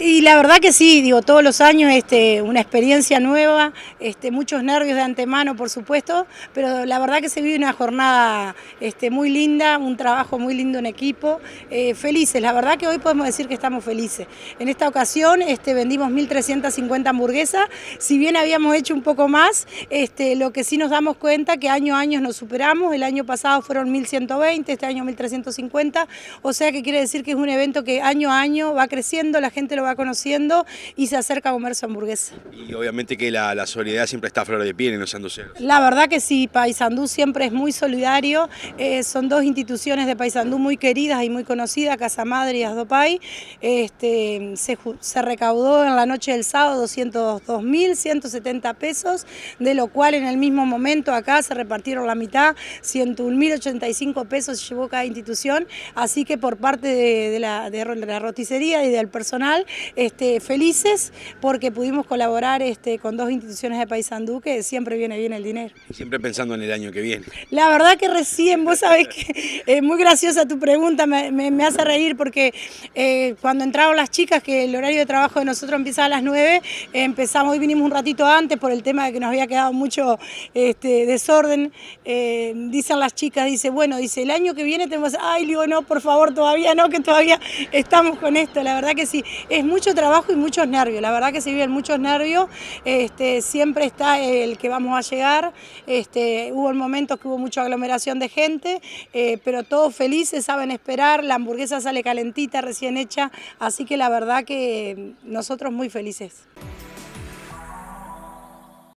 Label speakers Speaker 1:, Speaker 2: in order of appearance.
Speaker 1: Y la verdad que sí, digo, todos los años este, una experiencia nueva, este, muchos nervios de antemano, por supuesto, pero la verdad que se vive una jornada este, muy linda, un trabajo muy lindo en equipo, eh, felices, la verdad que hoy podemos decir que estamos felices. En esta ocasión vendimos 1.350 hamburguesas, si bien habíamos hecho un poco más, lo que sí nos damos cuenta que año a año nos superamos, el año pasado fueron 1.120, este año 1.350, o sea que quiere decir que es un evento que año a año va creciendo, la gente lo va va conociendo y se acerca a su hamburguesa. Y obviamente que la, solidaridad siempre está a flor de piel en los sanduceros. La verdad que sí, Paysandú siempre es muy solidario, eh, son dos instituciones de Paysandú muy queridas y muy conocidas, Casa Madre y Asdopay, este, se, recaudó en la noche del sábado 202.170 pesos, de lo cual en el mismo momento acá se repartieron la mitad, 101.085 pesos llevó cada institución, así que por parte de, la, de la roticería y del personal este, felices porque pudimos colaborar este, con dos instituciones de Paysandú que siempre viene bien el dinero. Siempre pensando en el año que viene. La verdad que recién, vos sabés que es eh, muy graciosa tu pregunta, me, hace reír porque eh, cuando entraron las chicas, que el horario de trabajo de nosotros empezaba a las 9, empezamos, y vinimos un ratito antes por el tema de que nos había quedado mucho este, desorden, eh, dicen las chicas, dice, bueno, dice, el año que viene tenemos, ay, digo, no, por favor, todavía no, que todavía estamos con esto, la verdad que sí, es mucho trabajo y muchos nervios, la verdad que se viven muchos nervios, este, siempre está el que vamos a llegar, este, hubo momentos que hubo mucha aglomeración de gente, eh, pero todos felices, saben esperar, la hamburguesa sale calentita, recién hecha, así que la verdad que mm, nosotros muy felices.